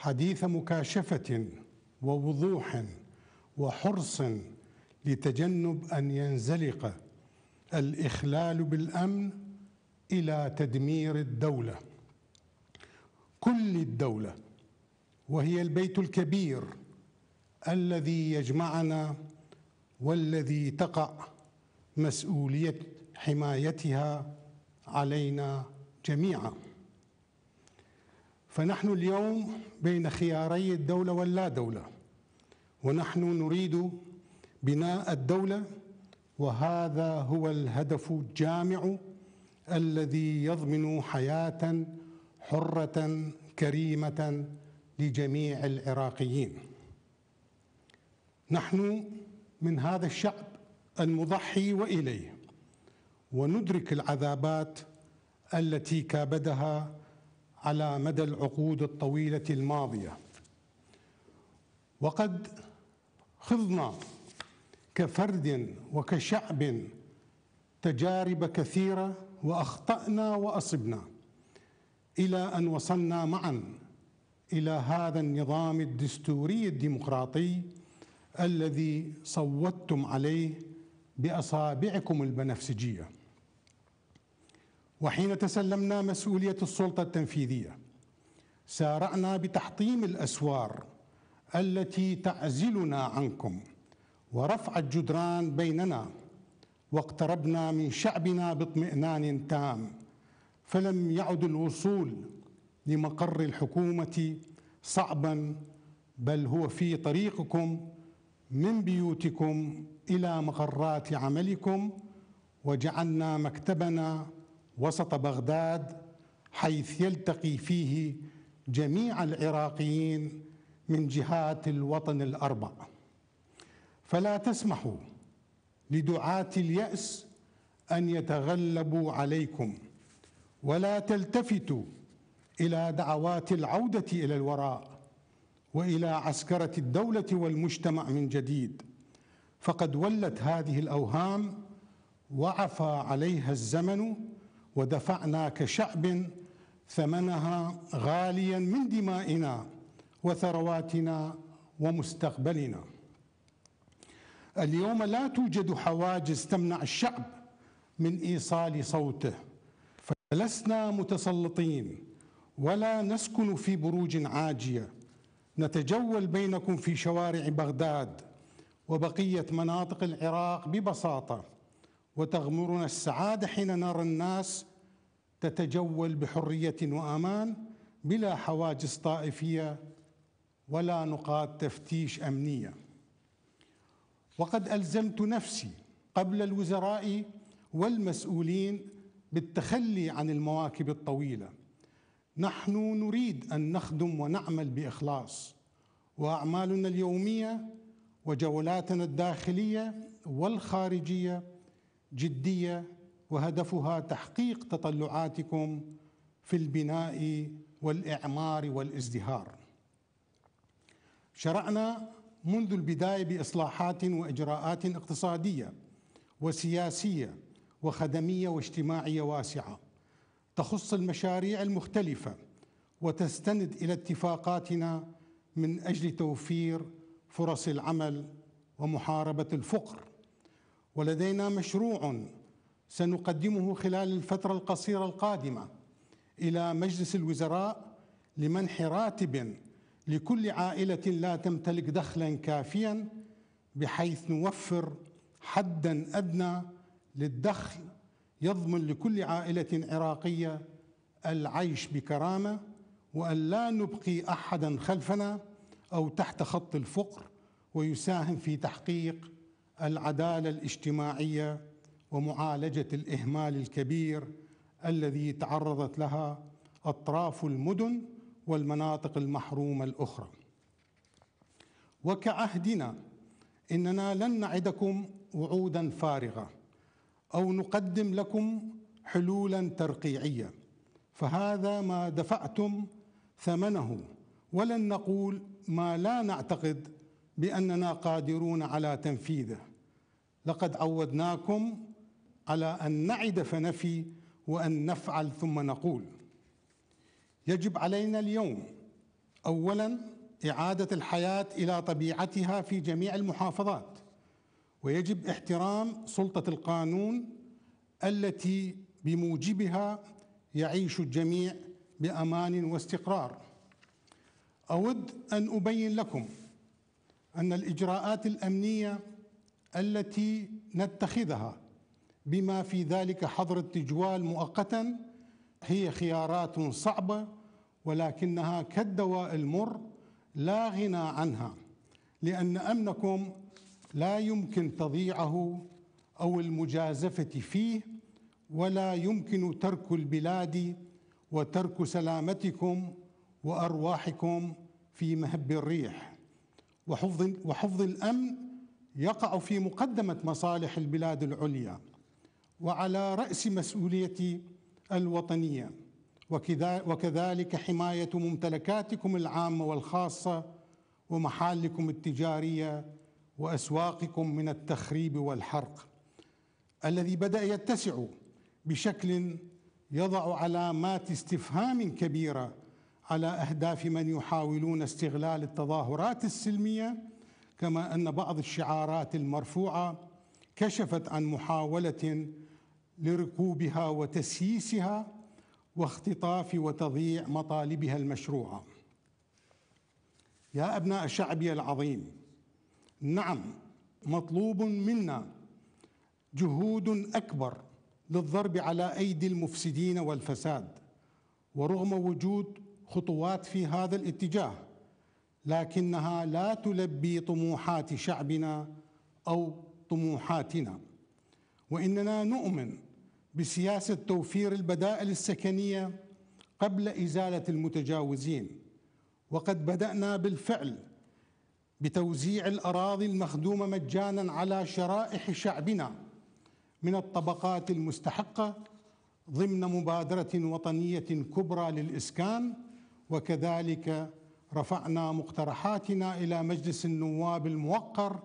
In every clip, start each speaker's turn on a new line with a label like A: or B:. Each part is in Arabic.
A: حديث مكاشفه ووضوح وحرص لتجنب ان ينزلق الاخلال بالامن الى تدمير الدوله كل الدوله وهي البيت الكبير الذي يجمعنا والذي تقع مسؤوليه حمايتها علينا جميعا فنحن اليوم بين خياري الدولة واللا دولة ونحن نريد بناء الدولة وهذا هو الهدف الجامع الذي يضمن حياة حرة كريمة لجميع العراقيين نحن من هذا الشعب المضحي واليه وندرك العذابات التي كابدها على مدى العقود الطويله الماضيه وقد خضنا كفرد وكشعب تجارب كثيره واخطانا واصبنا الى ان وصلنا معا الى هذا النظام الدستوري الديمقراطي الذي صوتتم عليه باصابعكم البنفسجيه وحين تسلمنا مسؤوليه السلطه التنفيذيه سارعنا بتحطيم الاسوار التي تعزلنا عنكم ورفع الجدران بيننا واقتربنا من شعبنا باطمئنان تام فلم يعد الوصول لمقر الحكومه صعبا بل هو في طريقكم من بيوتكم الى مقرات عملكم وجعلنا مكتبنا وسط بغداد حيث يلتقي فيه جميع العراقيين من جهات الوطن الاربع فلا تسمحوا لدعاه الياس ان يتغلبوا عليكم ولا تلتفتوا الى دعوات العوده الى الوراء والى عسكره الدوله والمجتمع من جديد فقد ولت هذه الاوهام وعفى عليها الزمن ودفعنا كشعب ثمنها غاليا من دمائنا وثرواتنا ومستقبلنا اليوم لا توجد حواجز تمنع الشعب من ايصال صوته فلسنا متسلطين ولا نسكن في بروج عاجيه نتجول بينكم في شوارع بغداد وبقيه مناطق العراق ببساطه وتغمرنا السعاده حين نرى الناس تتجول بحريه وامان بلا حواجز طائفيه ولا نقاط تفتيش امنيه وقد الزمت نفسي قبل الوزراء والمسؤولين بالتخلي عن المواكب الطويله نحن نريد ان نخدم ونعمل باخلاص واعمالنا اليوميه وجولاتنا الداخليه والخارجيه جديه وهدفها تحقيق تطلعاتكم في البناء والاعمار والازدهار شرعنا منذ البدايه باصلاحات واجراءات اقتصاديه وسياسيه وخدميه واجتماعيه واسعه تخص المشاريع المختلفه وتستند الى اتفاقاتنا من اجل توفير فرص العمل ومحاربه الفقر ولدينا مشروع سنقدمه خلال الفترة القصيرة القادمة إلى مجلس الوزراء لمنح راتب لكل عائلة لا تمتلك دخلا كافيا بحيث نوفر حدا أدنى للدخل يضمن لكل عائلة عراقية العيش بكرامة وأن لا نبقي أحدا خلفنا أو تحت خط الفقر ويساهم في تحقيق العداله الاجتماعيه ومعالجه الاهمال الكبير الذي تعرضت لها اطراف المدن والمناطق المحرومه الاخرى وكعهدنا اننا لن نعدكم وعودا فارغه او نقدم لكم حلولا ترقيعيه فهذا ما دفعتم ثمنه ولن نقول ما لا نعتقد باننا قادرون على تنفيذه لقد عودناكم على ان نعد فنفي وان نفعل ثم نقول يجب علينا اليوم اولا اعاده الحياه الى طبيعتها في جميع المحافظات ويجب احترام سلطه القانون التي بموجبها يعيش الجميع بامان واستقرار اود ان ابين لكم ان الاجراءات الامنيه التي نتخذها بما في ذلك حظر التجوال مؤقتا هي خيارات صعبه ولكنها كالدواء المر لا غنى عنها لان امنكم لا يمكن تضييعه او المجازفه فيه ولا يمكن ترك البلاد وترك سلامتكم وارواحكم في مهب الريح وحفظ, وحفظ الأمن يقع في مقدمة مصالح البلاد العليا وعلى رأس مسؤولية الوطنية وكذلك حماية ممتلكاتكم العامة والخاصة ومحالكم التجارية وأسواقكم من التخريب والحرق الذي بدأ يتسع بشكل يضع علامات استفهام كبيره على أهداف من يحاولون استغلال التظاهرات السلمية كما أن بعض الشعارات المرفوعة كشفت عن محاولة لركوبها وتسييسها واختطاف وتضييع مطالبها المشروعه يا ابناء شعبي العظيم نعم مطلوب منا جهود اكبر للضرب على ايدي المفسدين والفساد ورغم وجود خطوات في هذا الاتجاه لكنها لا تلبي طموحات شعبنا او طموحاتنا واننا نؤمن بسياسه توفير البدائل السكنيه قبل ازاله المتجاوزين وقد بدانا بالفعل بتوزيع الاراضي المخدومه مجانا على شرائح شعبنا من الطبقات المستحقه ضمن مبادره وطنيه كبرى للاسكان وكذلك رفعنا مقترحاتنا الى مجلس النواب الموقر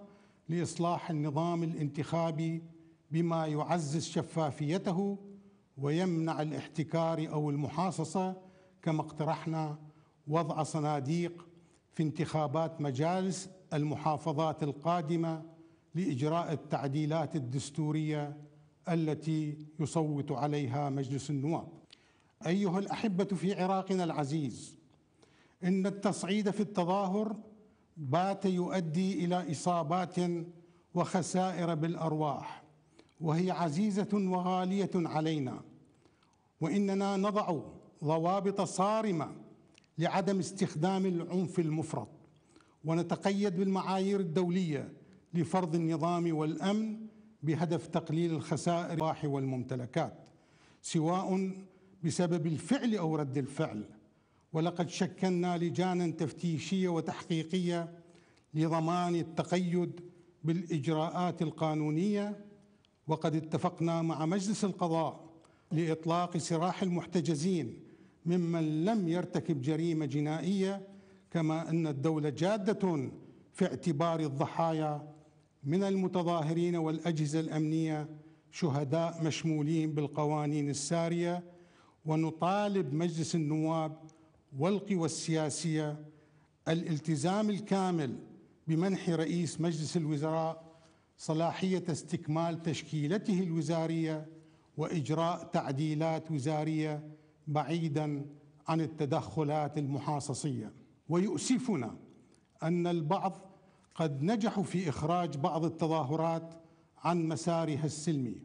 A: لاصلاح النظام الانتخابي بما يعزز شفافيته ويمنع الاحتكار او المحاصصه كما اقترحنا وضع صناديق في انتخابات مجالس المحافظات القادمه لاجراء التعديلات الدستوريه التي يصوت عليها مجلس النواب. ايها الاحبه في عراقنا العزيز ان التصعيد في التظاهر بات يؤدي الى اصابات وخسائر بالارواح وهي عزيزه وغاليه علينا واننا نضع ضوابط صارمه لعدم استخدام العنف المفرط ونتقيد بالمعايير الدوليه لفرض النظام والامن بهدف تقليل الخسائر والممتلكات سواء بسبب الفعل او رد الفعل ولقد شكلنا لجانا تفتيشيه وتحقيقيه لضمان التقيد بالاجراءات القانونيه وقد اتفقنا مع مجلس القضاء لاطلاق سراح المحتجزين ممن لم يرتكب جريمه جنائيه كما ان الدوله جاده في اعتبار الضحايا من المتظاهرين والاجهزه الامنيه شهداء مشمولين بالقوانين الساريه ونطالب مجلس النواب والقوى السياسية الالتزام الكامل بمنح رئيس مجلس الوزراء صلاحية استكمال تشكيلته الوزارية وإجراء تعديلات وزارية بعيدا عن التدخلات المحاصصية ويؤسفنا أن البعض قد نجحوا في إخراج بعض التظاهرات عن مسارها السلمي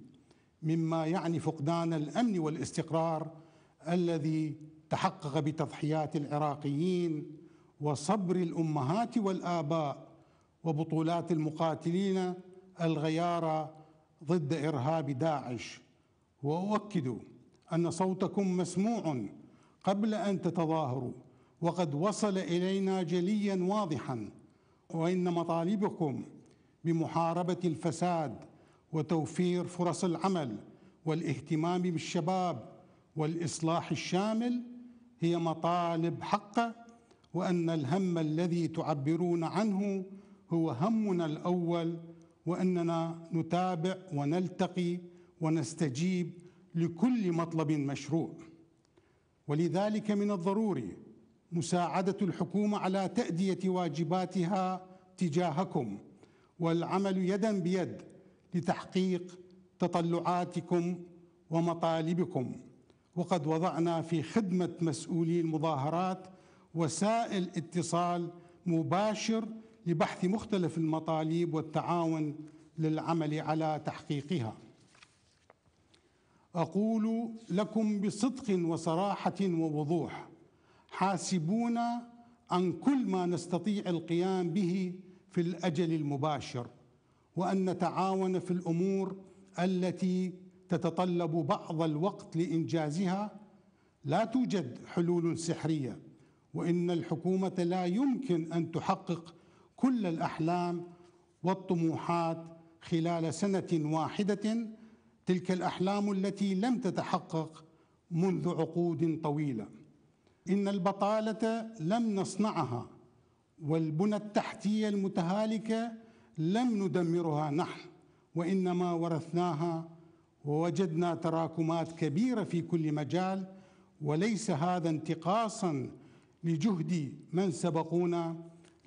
A: مما يعني فقدان الأمن والاستقرار الذي تحقق بتضحيات العراقيين وصبر الامهات والاباء وبطولات المقاتلين الغيارى ضد ارهاب داعش واؤكد ان صوتكم مسموع قبل ان تتظاهروا وقد وصل الينا جليا واضحا وان مطالبكم بمحاربه الفساد وتوفير فرص العمل والاهتمام بالشباب والاصلاح الشامل هي مطالب حقه وأن الهم الذي تعبرون عنه هو همنا الأول وأننا نتابع ونلتقي ونستجيب لكل مطلب مشروع ولذلك من الضروري مساعدة الحكومة على تأدية واجباتها تجاهكم والعمل يدا بيد لتحقيق تطلعاتكم ومطالبكم وقد وضعنا في خدمة مسؤولي المظاهرات وسائل اتصال مباشر لبحث مختلف المطالب والتعاون للعمل على تحقيقها اقول لكم بصدق وصراحه ووضوح حاسبونا عن كل ما نستطيع القيام به في الاجل المباشر وان نتعاون في الامور التي تتطلب بعض الوقت لإنجازها لا توجد حلول سحرية وإن الحكومة لا يمكن أن تحقق كل الأحلام والطموحات خلال سنة واحدة تلك الأحلام التي لم تتحقق منذ عقود طويلة إن البطالة لم نصنعها والبنى التحتية المتهالكة لم ندمرها نحن وإنما ورثناها ووجدنا تراكمات كبيره في كل مجال وليس هذا انتقاصا لجهد من سبقونا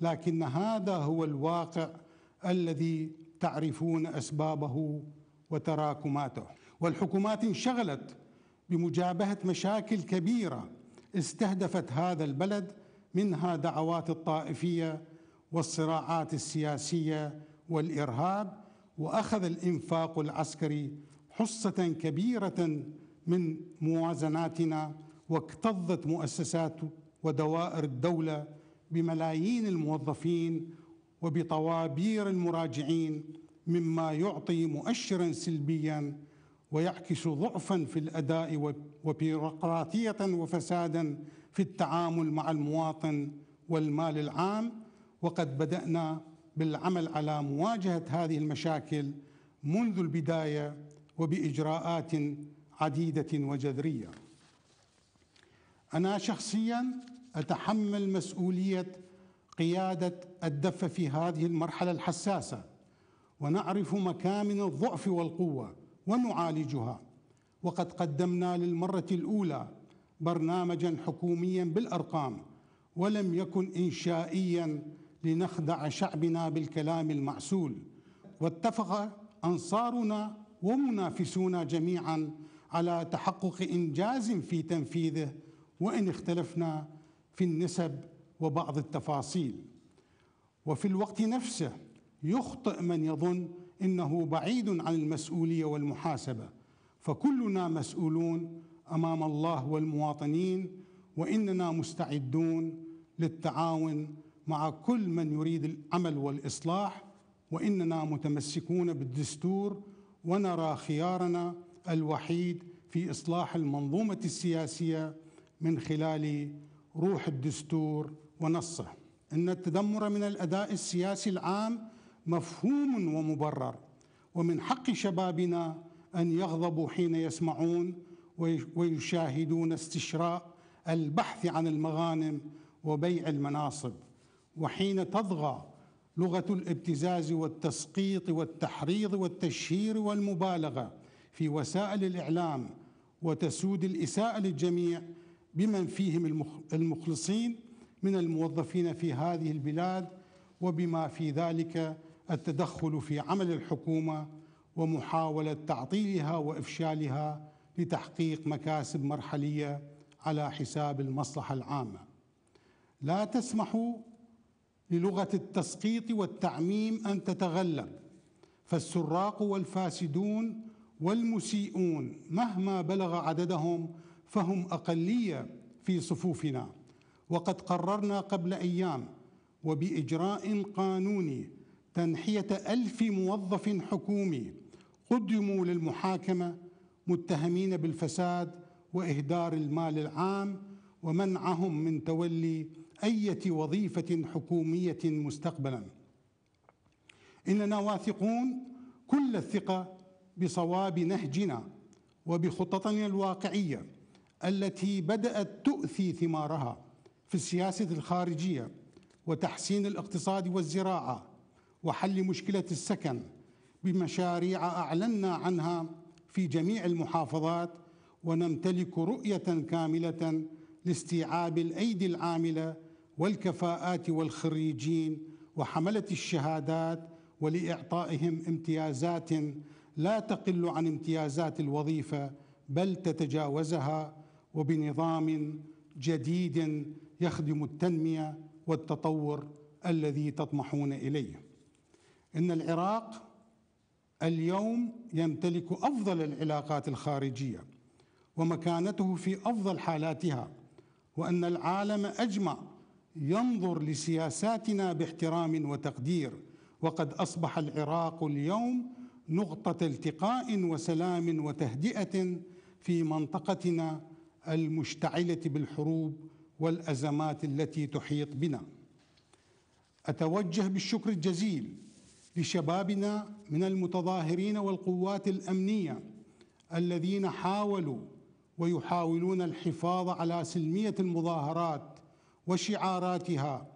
A: لكن هذا هو الواقع الذي تعرفون اسبابه وتراكماته والحكومات انشغلت بمجابهه مشاكل كبيره استهدفت هذا البلد منها دعوات الطائفيه والصراعات السياسيه والارهاب واخذ الانفاق العسكري حصة كبيرة من موازناتنا واكتظت مؤسسات ودوائر الدولة بملايين الموظفين وبطوابير المراجعين مما يعطي مؤشرا سلبيا ويعكس ضعفا في الاداء وبيروقراطيه وفسادا في التعامل مع المواطن والمال العام وقد بدانا بالعمل على مواجهه هذه المشاكل منذ البدايه وبإجراءات عديدة وجذرية أنا شخصيا أتحمل مسؤولية قيادة الدفة في هذه المرحلة الحساسة ونعرف مكامن الضعف والقوة ونعالجها وقد قدمنا للمرة الأولى برنامجا حكوميا بالأرقام ولم يكن إنشائيا لنخدع شعبنا بالكلام المعسول واتفق أنصارنا ومنافسونا جميعا على تحقق إنجاز في تنفيذه وإن اختلفنا في النسب وبعض التفاصيل وفي الوقت نفسه يخطئ من يظن إنه بعيد عن المسؤولية والمحاسبة فكلنا مسؤولون أمام الله والمواطنين وإننا مستعدون للتعاون مع كل من يريد العمل والإصلاح وإننا متمسكون بالدستور ونرى خيارنا الوحيد في اصلاح المنظومه السياسيه من خلال روح الدستور ونصه ان التذمر من الاداء السياسي العام مفهوم ومبرر ومن حق شبابنا ان يغضبوا حين يسمعون ويشاهدون استشراء البحث عن المغانم وبيع المناصب وحين تضغى لغه الابتزاز والتسقيط والتحريض والتشهير والمبالغه في وسائل الاعلام وتسود الاساءه للجميع بمن فيهم المخلصين من الموظفين في هذه البلاد وبما في ذلك التدخل في عمل الحكومه ومحاوله تعطيلها وافشالها لتحقيق مكاسب مرحليه على حساب المصلحه العامه لا تسمحوا للغة التسقيط والتعميم أن تتغلب فالسراق والفاسدون والمسيئون مهما بلغ عددهم فهم أقلية في صفوفنا وقد قررنا قبل أيام وبإجراء قانوني تنحية ألف موظف حكومي قدموا للمحاكمة متهمين بالفساد وإهدار المال العام ومنعهم من تولي أية وظيفة حكومية مستقبلا إننا واثقون كل الثقة بصواب نهجنا وبخططنا الواقعية التي بدأت تؤثي ثمارها في السياسة الخارجية وتحسين الاقتصاد والزراعة وحل مشكلة السكن بمشاريع أعلنا عنها في جميع المحافظات ونمتلك رؤية كاملة لاستيعاب الأيدي العاملة والكفاءات والخريجين وحملة الشهادات ولإعطائهم امتيازات لا تقل عن امتيازات الوظيفة بل تتجاوزها وبنظام جديد يخدم التنمية والتطور الذي تطمحون إليه إن العراق اليوم يمتلك أفضل العلاقات الخارجية ومكانته في أفضل حالاتها وأن العالم أجمع ينظر لسياساتنا باحترام وتقدير وقد اصبح العراق اليوم نقطه التقاء وسلام وتهدئه في منطقتنا المشتعله بالحروب والازمات التي تحيط بنا اتوجه بالشكر الجزيل لشبابنا من المتظاهرين والقوات الامنيه الذين حاولوا ويحاولون الحفاظ على سلميه المظاهرات وشعاراتها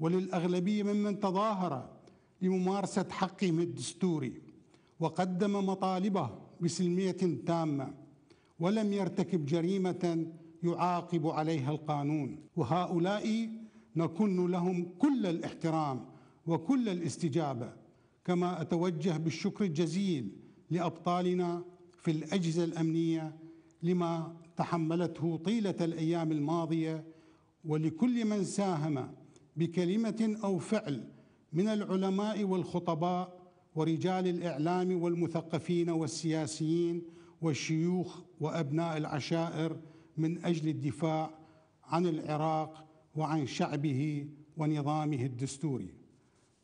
A: وللأغلبية ممن تظاهر لممارسة حقهم الدستوري وقدم مطالبه بسلمية تامة ولم يرتكب جريمة يعاقب عليها القانون وهؤلاء نكن لهم كل الاحترام وكل الاستجابة كما أتوجه بالشكر الجزيل لأبطالنا في الأجهزة الأمنية لما تحملته طيلة الأيام الماضية ولكل من ساهم بكلمة أو فعل من العلماء والخطباء ورجال الإعلام والمثقفين والسياسيين والشيوخ وأبناء العشائر من أجل الدفاع عن العراق وعن شعبه ونظامه الدستوري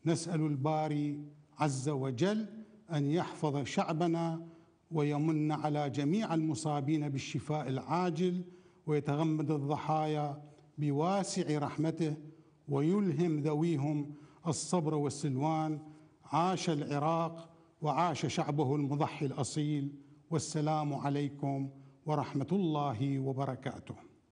A: نسأل الباري عز وجل أن يحفظ شعبنا ويمن على جميع المصابين بالشفاء العاجل ويتغمد الضحايا بواسع رحمته ويلهم ذويهم الصبر والسلوان عاش العراق وعاش شعبه المضحي الاصيل والسلام عليكم ورحمه الله وبركاته